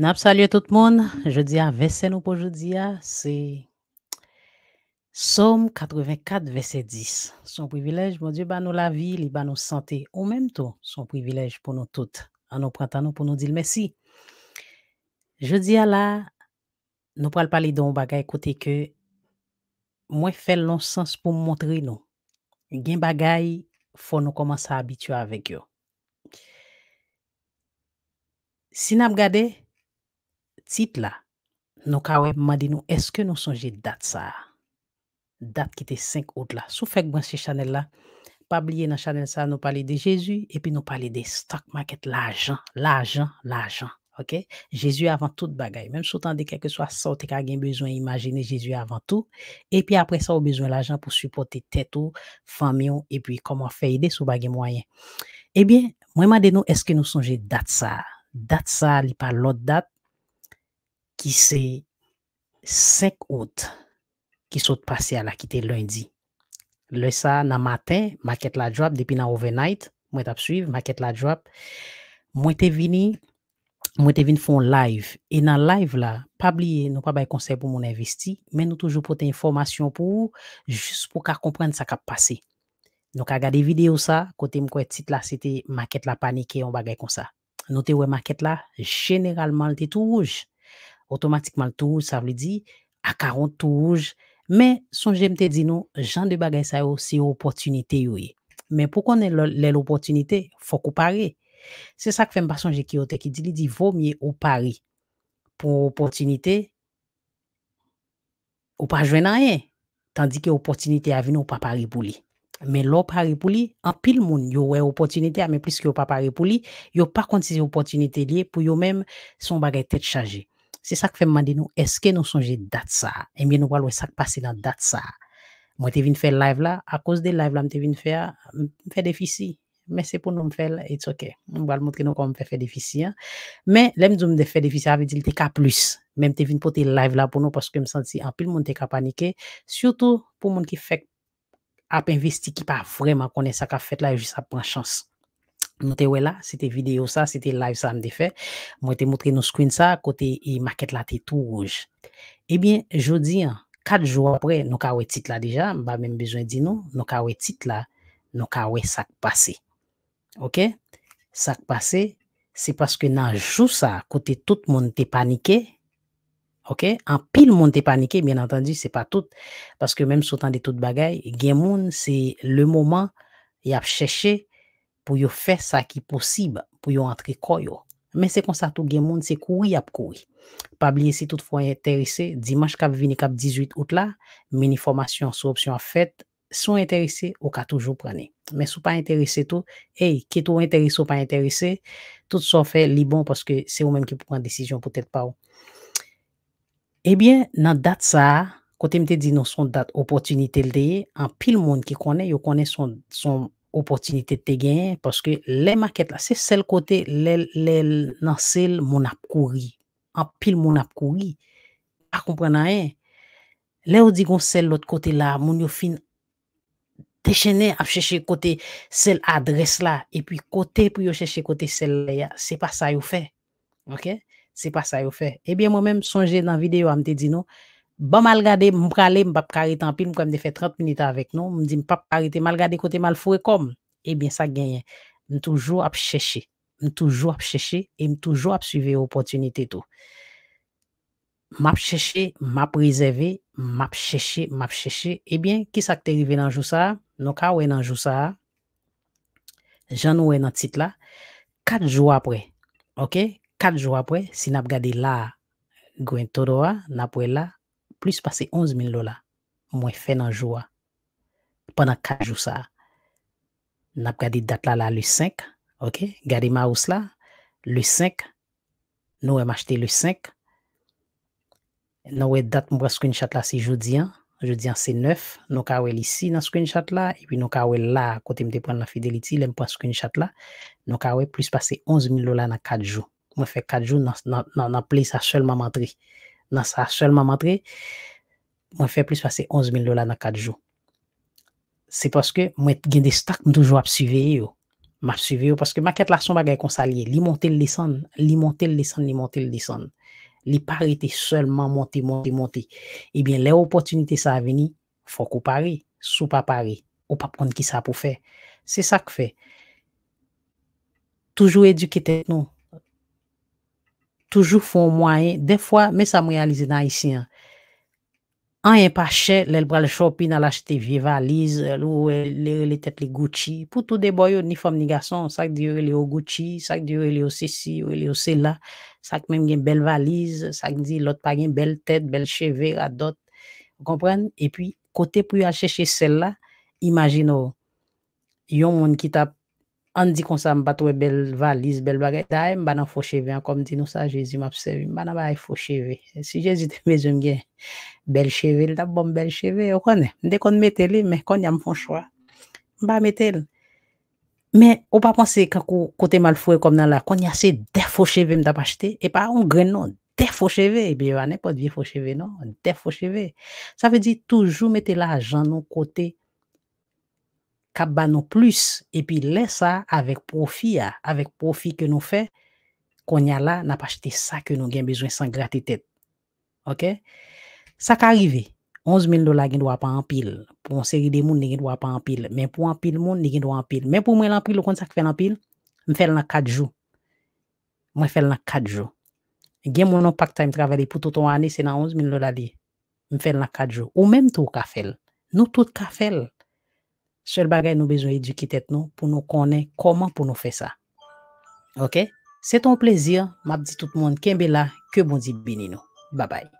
Nap salye tout moun, je dis à vese nou c'est c'est 84 verset 10. Son privilège, mon Dieu, ba nous la vie li ba nous santé, ou même tout son privilej pou nou tout. An nou prantan nous pour nous dire merci. Je di a la, nou pral pali don bagay écoutez que mwen fel non sens pour montrer nou. Gen bagay, fò nou à à abitua avek yo. Si ap site là, nous avons nous est-ce que nous songez date ça? Date qui était 5 août là. Sous fait que Chanel là, pas oublier dans Chanel ça, nous parler de Jésus et puis nous parler des stock market, l'argent, l'argent, l'argent. Ok? Jésus avant tout bagaille. Même si vous avez quelque soit ça, vous avez besoin d'imaginer Jésus avant tout. Et puis après ça, vous avez besoin de l'argent pour supporter tête ou famille et puis comment faire aider sous bagaille moyen. Eh bien, moi, je nous est-ce que nous songez date ça? Date ça, il pas l'autre date qui c'est 5 août qui saute passés à la quitter lundi. Le ça, matin, maquette la drop, depuis na overnight, moi t'as suivre maquette la drop, moi t'es venu, moi t'es faire live. Et dans live là, pas oublier, nous pas conseil pour mon investi, mais nous toujours pour information pour juste pour comprendre ça qui a passé. Donc, à regarder vidéo ça, côté m'koué titre là, c'était maquette la panique, on bagay comme ça. Notez ouais maquette là, généralement, elle tout rouge automatiquement tout ça veut dire à 40 tours. mais son j'aime te dit nous, Jean de bagay ça aussi opportunité oui. Mais pour qu'on ait l'opportunité, faut comparer. C'est ça que fait me pas qui qui dit il dit vaut mieux au pari pour opportunité ou pas jouer rien tandis que opportunité à venir ou pas pari pour lui. Mais lò pari pour lui, en pile moun yo wè opportunité a plus que au yo pa pari pas yo pas konti se opportunités li pour yo même son bagay tête chargé c'est ça qui fait demander à nous, est-ce que nous changeons date ça Et eh bien nous parlons de ça qui la date ça Moi, je viens faire live là. À cause des live là, je viens de faire des déficits. Mais c'est pour nous de faire et C'est OK. Je le montrer que nous avons faire des déficits. Hein. Mais les deux, je viens de faire des déficits avec des plus Même si vous venez pour les lives là pour nous, parce que je me sens un peu le monde qui est paniqué. Surtout pour le monde qui fait un peu investi, qui pas vraiment ce qu'elle a fait là, je vais juste apprendre la chance. Nous ouais là, c'était vidéo ça, c'était live ça, me fait. Moi, t'ai montré nos screens ça, côté et market là, t'es tout rouge. Eh bien, je dis, hein, quatre jours après, nous avons titre là déjà, pas même besoin de nous, nous avons titre là, nous avons ça passé. OK? Ça passé, c'est parce que dans jour ça, côté tout le monde t'est paniqué, OK? En pile, monde est paniqué, bien entendu, c'est pas tout. Parce que même sur temps de tout bagaille, gen moun, c'est le moment, y a cherché pou yo fè sa ki posib pou yo rentre koyo. Men se konsa tou gen moun, se koui ap koui. Pabliye se tout fwa interese, Dimash kap vini kap 18 outla, mini formasyon sou opsyon a fèt, sou interese ou ka toujou prane. Men sou pa interese tou, hey, ke tou interese ou pa interese, tout sou fè li bon, paske se ou men ki pou pran desisyon pou tèt pa ou. Ebyen, nan dat sa, kote mte di nou son dat, opotunite ldeye, an pil moun ki kone, yo kone son... opportunité te parce parce que les maquettes là c'est celle côté les les sel En ap kouri. en pil mon ap comprendre A comprenant. e. Le ou qu'on sel l'autre côté là moun yo fin déchaîné à chercher côté celle adresse là et puis côté pour chercher côté celle là c'est pas ça yo fait OK c'est pas ça yo fait et eh bien moi même songer dans la vidéo à me dire non Bon, mal gardé, je suis je pas carré tant pis, comme me fait 30 minutes avec nous, je di m malgade pas mal gardé, côté mal comme. Eh bien, ça gagne. Je toujours à chercher. ap toujours à chercher et je toujours à suivre opportunité tout. a chercher, je préserver, je chercher, a chercher. Eh bien, qui ça qui est arrivé dans le jour ça? Nous avons dans le jour ça. J'en ai dans titre là. Quatre jours après. OK? Quatre jours après, si nous gade regardé là, Gwen Todora, nous là plus passe 11 000 mwen fait nan joua. pendant 4 jours sa. pas gardé dat la la le 5, ok? ma ou là. le 5. Nous avons acheté le 5. Nous une dat pour screenshot la c'est jeudi. an. Hein. Hein, c'est 9. Nous avons ici dans screenshot là. Et puis nous avons là, côté kote prendre la fidélité. Nous avons screenshot la. Nou ka plus pase 11.000 dollars nan 4 jours. Moi fait 4 jours, dans nan, nan, nan seulement sa Nan sa, selman mantre, mwen fe plis pase 11000 dola nan 4 jou. Se paske mwen gen de stak mwen toujou ap suve yo. Mwen ap suve yo paske mwen ket lakson bagay konsa liye. Li monte l dison, li monte l dison, li monte l dison. Li parete selman monte, monte, monte. Ebyen, eh le opotunite sa avini, fok ou pare, sou pa pare. Ou pa pwant ki sa pou fe. Se sa k fe. Toujou edukete nou. Toujours font moyen. Des fois, mais ça me réalise dans ici. En y'en pas chè, l'elbre le shopping, l'achete vie valise, l'ou euh, euh, les têtes, les Gucci. Pour tout de boy, ni forme ni gasson, ça qui dit l'élè au Gucci, ça qui dit l'élè au ceci, les au cela, ça même une belle valise, ça qui dit l'autre pas une belle tête, belle cheveux, à d'autres. Vous comprenez? Et puis, côté pour aller chercher celle-là, imagine, un monde qui t'a An di kon sa m batwe bel valise, bel bagay. Da e m banan fosheve an kom di nou sa. Jezi m apsevi m banan bay e fosheve. Si jezi de mezoum gen bel cheve, l da bom bel cheve. O kon, de kon meteli, men kon ya m fon chwa. Ba metel. Men, o pa ponse kakou kote mal fwe kom nan la. Kon ya se der fosheve m da pa chete. E pa an gren non, der fosheve. E pi wane pou di fosheve non, der fosheve. Sa ve di toujou metel a jan nou kote. ka ban nou plus, epi lè sa avèk profi ya, avèk profi ke nou fè, konya la, na pa chete sa ke nou gen bezwen san gratitet. Ok? Sa ka arrivé, 11000 dola gen dwa pa anpil, pou moun seri de moun ne gen dwa pa anpil, men pou anpil moun ne gen dwa anpil, men pou moun el anpil, ou kon sa ke fè anpil, mwen fèl nan 4 jou. Mwen fèl nan 4 jou. Gen moun nou pak time travèli pou toutou anè, se nan 11000 dola li. Mwen fèl nan 4 jou. Ou menm tou ka fèl. Nou toutou ka fèl. Seul bagay nous besoin éduquer pour nous connaître comment nous faire ça OK c'est ton plaisir dis à tout le monde kembela que bon di binino. bye bye